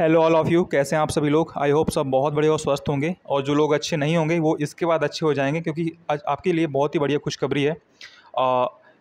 hello all of you कैसे हैं आप सभी लोग आई होप सब बहुत बढ़िया और स्वस्थ होंगे और जो लोग अच्छे नहीं होंगे वो इसके बाद अच्छे हो जाएंगे क्योंकि आज आपके लिए बहुत ही बढ़िया खुशखबरी है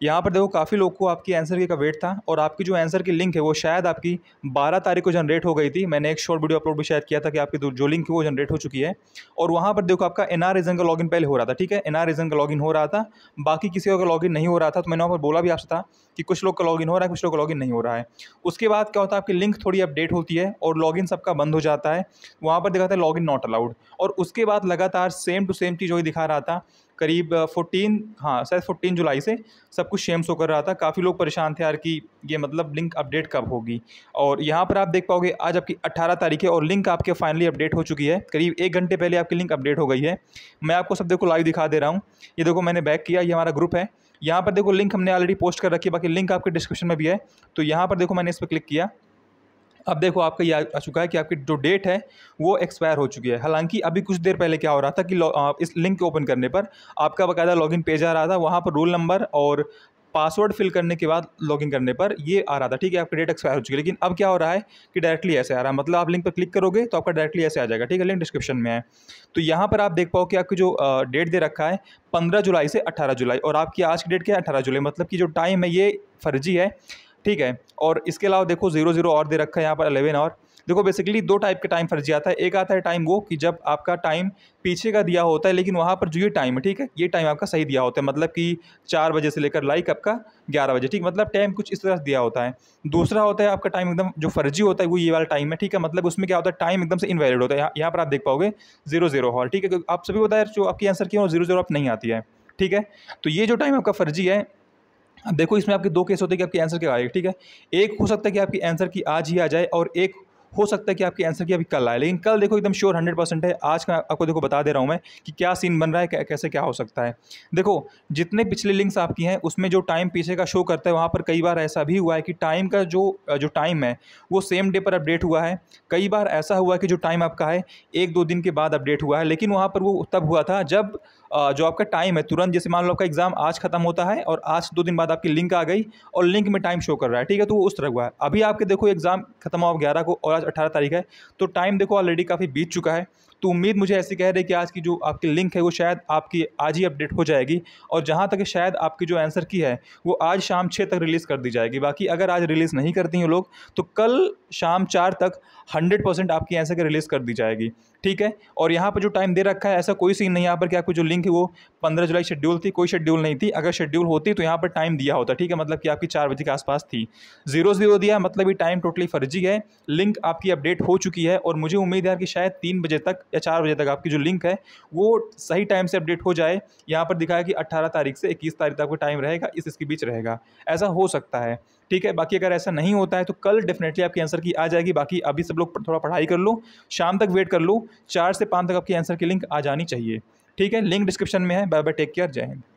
यहाँ पर देखो काफ़ी लोग को आपकी आंसर की का वेट था और आपकी जो आंसर की लिंक है वो शायद आपकी 12 तारीख को जनरेट हो गई थी मैंने एक शॉर्ट वीडियो अपलोड भी शायद किया था कि आपकी जो लिंक है वो जनरेट हो चुकी है और वहाँ पर देखो आपका एन आर का लॉगिन पहले हो रहा था ठीक है एन आर का लॉगिन हो रहा था बाकी किसी का लॉगिन नहीं हो रहा था तो मैंने वहाँ पर बोला भी आपसे था कि कुछ लोग का लॉगिन हो रहा है कुछ लोग का लॉगिन नहीं हो रहा है उसके बाद क्या होता है आपकी लिंक थोड़ी अपडेट होती है और लॉगिन सबका बंद हो जाता है वहाँ पर दिखाता है लॉगिन नॉट अलाउड और उसके बाद लगातार सेम टू सेम चीज़ वही दिखा रहा था करीब फोर्टीन हाँ शायद फोर्टीन जुलाई से सब कुछ शेम्स होकर कर रहा था काफ़ी लोग परेशान थे यार कि ये मतलब लिंक अपडेट कब होगी और यहाँ पर आप देख पाओगे आज आपकी अट्ठारह तारीख है और लिंक आपके फाइनली अपडेट हो चुकी है करीब एक घंटे पहले आपकी लिंक अपडेट हो गई है मैं आपको सब देखो लाइव दिखा दे रहा हूँ ये देखो मैंने बैक किया ये हमारा ग्रुप है यहाँ पर देखो लिंक हमने ऑलरेडी पोस्ट कर रखी है बाकी लिंक आपके डिस्क्रिप्शन में भी है तो यहाँ पर देखो मैंने इस पर क्लिक किया अब देखो आपका ये आ चुका है कि आपकी जो डेट है वो एक्सपायर हो चुकी है हालांकि अभी कुछ देर पहले क्या हो रहा था कि इस लिंक को ओपन करने पर आपका बाकायदा लॉगिन पेज आ रहा था वहाँ पर रोल नंबर और पासवर्ड फिल करने के बाद लॉगिन करने पर ये आ रहा था ठीक है आपकी डेट एक्सपायर हो चुकी है लेकिन अब क्या हो रहा है कि डायरेक्टली ऐसे आ रहा है मतलब आप लिंक पर क्लिक करोगे तो आपका डायरेक्टली ऐसे आ जाएगा ठीक है लिंक डिस्क्रिप्शन में है तो यहाँ पर आप देख पाओ कि आपकी जो डेट दे रखा है पंद्रह जुलाई से अट्ठारह जुलाई और आपकी आज की डेट क्या है अट्ठारह जुलाई मतलब कि जो टाइम है ये फर्जी है ठीक है और इसके अलावा देखो जीरो जीरो और दे रखा है यहाँ पर अलेवन और देखो बेसिकली दो टाइप के टाइम फर्जी आता है एक आता है टाइम वो कि जब आपका टाइम पीछे का दिया होता है लेकिन वहाँ पर जो ये टाइम है ठीक है ये टाइम आपका सही दिया होता है मतलब कि चार बजे से लेकर लाइक आपका ग्यारह बजे ठीक मतलब टाइम कुछ इस तरह से दिया होता है दूसरा होता है आपका टाइम एकदम जो फर्जी होता है वो ये वाला टाइम है ठीक है मतलब उसमें क्या होता है टाइम एकदम से इनवैलिड होता है यहाँ पर आप देख पाओगे जीरो जीरो हॉल ठीक है आप सभी बताया जो आपकी आंसर की वो जीरो जीरो आप नहीं आती है ठीक है तो ये जो टाइम आपका फर्जी है देखो इसमें आपके दो केस होते हैं कि आपके आंसर क्या आएगा ठीक है एक हो सकता है कि आपकी आंसर की आज ही आ जाए और एक हो सकता है कि आपके आंसर की अभी कल आए लेकिन कल देखो एकदम श्योर हंड्रेड परसेंट है आज का आपको देखो बता दे रहा हूँ मैं कि क्या सीन बन रहा है कैसे क्या हो सकता है देखो जितने पिछले लिंक्स आपकी हैं उसमें जो टाइम पीछे का शो करता है वहाँ पर कई बार ऐसा भी हुआ है कि टाइम का जो जो टाइम है वो सेम डे पर अपडेट हुआ है कई बार ऐसा हुआ है कि जो टाइम आपका है एक दो दिन के बाद अपडेट हुआ है लेकिन वहाँ पर वो तब हुआ था जब जो आपका टाइम है तुरंत जैसे मान लो आपका एग्ज़ाम आज ख़त्म होता है और आज दो दिन बाद आपकी लिंक आ गई और लिंक में टाइम शो कर रहा है ठीक है तो वो उस तरह हुआ है अभी आपके देखो एग्ज़ाम खत्म हुआ ग्यारह को और आज अठारह तारीख है तो टाइम देखो ऑलरेडी काफ़ी बीत चुका है तो उम्मीद मुझे ऐसी कह रही है कि आज की जो आपकी लिंक है वो शायद आपकी आज ही अपडेट हो जाएगी और जहाँ तक शायद आपकी जो आंसर की है वो आज शाम छः तक रिलीज़ कर दी जाएगी बाकी अगर आज रिलीज़ नहीं करती हैं लोग तो कल शाम चार तक हंड्रेड परसेंट आपकी आंसर रिलीज़ कर दी जाएगी ठीक है और यहाँ पर जो टाइम दे रखा है ऐसा कोई सीन नहीं यहाँ पर कि आपकी जो लिंक है वो पंद्रह जुलाई शेड्यूल थी कोई शेड्यूल नहीं थी अगर शेड्यूल होती तो यहाँ पर टाइम दिया होता ठीक है मतलब कि आपकी चार बजे के आसपास थी जीरो जीरो दिया मतलब ये टाइम टोटली फर्जी है लिंक आपकी अपडेट हो चुकी है और मुझे उम्मीद है कि शायद तीन बजे तक या चार बजे तक आपकी जो लिंक है वो सही टाइम से अपडेट हो जाए यहाँ पर दिखाया कि अट्ठारह तारीख से इक्कीस तारीख तक का टाइम रहेगा इस इसके बीच रहेगा ऐसा हो सकता है ठीक है बाकी अगर ऐसा नहीं होता है तो कल डेफिनेटली आपकी आंसर की आ जाएगी बाकी अभी सब लोग थोड़ा पढ़ाई कर लो शाम तक वेट कर लो चार से पाँच तक आपकी आंसर की लिंक आ जानी चाहिए ठीक है लिंक डिस्क्रिप्शन में है बाय बाय टेक केयर जय हिंद